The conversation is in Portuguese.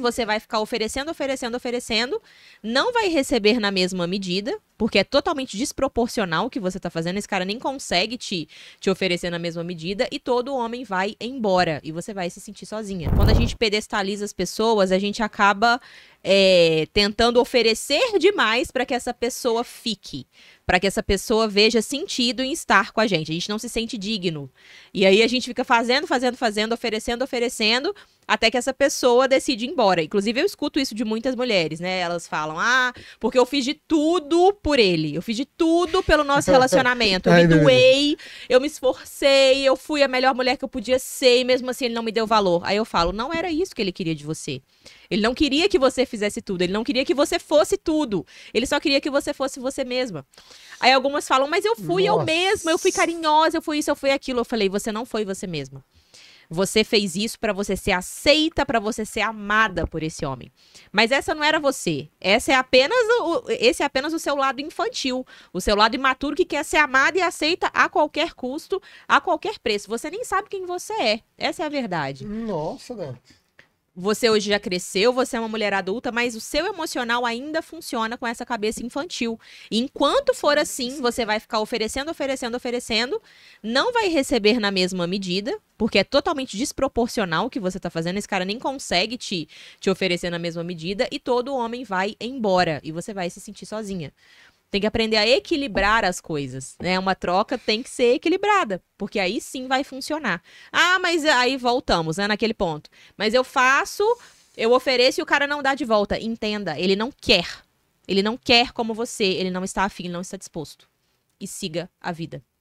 você vai ficar oferecendo, oferecendo, oferecendo, não vai receber na mesma medida, porque é totalmente desproporcional o que você está fazendo, esse cara nem consegue te, te oferecer na mesma medida, e todo homem vai embora, e você vai se sentir sozinha. Quando a gente pedestaliza as pessoas, a gente acaba é, tentando oferecer demais para que essa pessoa fique, para que essa pessoa veja sentido em estar com a gente. A gente não se sente digno. E aí a gente fica fazendo, fazendo, fazendo, oferecendo, oferecendo, até que essa pessoa decide ir embora. Inclusive, eu escuto isso de muitas mulheres, né? Elas falam, ah, porque eu fiz de tudo por ele. Eu fiz de tudo pelo nosso relacionamento. Eu me doei, eu me esforcei, eu fui a melhor mulher que eu podia ser e mesmo assim ele não me deu valor. Aí eu falo, não era isso que ele queria de você. Ele não queria que você fizesse tudo, ele não queria que você fosse tudo. Ele só queria que você fosse você mesma. Aí algumas falam, mas eu fui Nossa. eu mesma, eu fui carinhosa, eu fui isso, eu fui aquilo. Eu falei, você não foi você mesma. Você fez isso para você ser aceita, para você ser amada por esse homem. Mas essa não era você. Essa é apenas o, esse é apenas o seu lado infantil, o seu lado imaturo que quer ser amada e aceita a qualquer custo, a qualquer preço. Você nem sabe quem você é. Essa é a verdade. Nossa, Dante. Você hoje já cresceu, você é uma mulher adulta, mas o seu emocional ainda funciona com essa cabeça infantil. E enquanto for assim, você vai ficar oferecendo, oferecendo, oferecendo, não vai receber na mesma medida, porque é totalmente desproporcional o que você está fazendo. Esse cara nem consegue te, te oferecer na mesma medida, e todo homem vai embora, e você vai se sentir sozinha. Tem que aprender a equilibrar as coisas, né? Uma troca tem que ser equilibrada, porque aí sim vai funcionar. Ah, mas aí voltamos, né, naquele ponto. Mas eu faço, eu ofereço e o cara não dá de volta. Entenda, ele não quer. Ele não quer como você, ele não está afim, ele não está disposto. E siga a vida.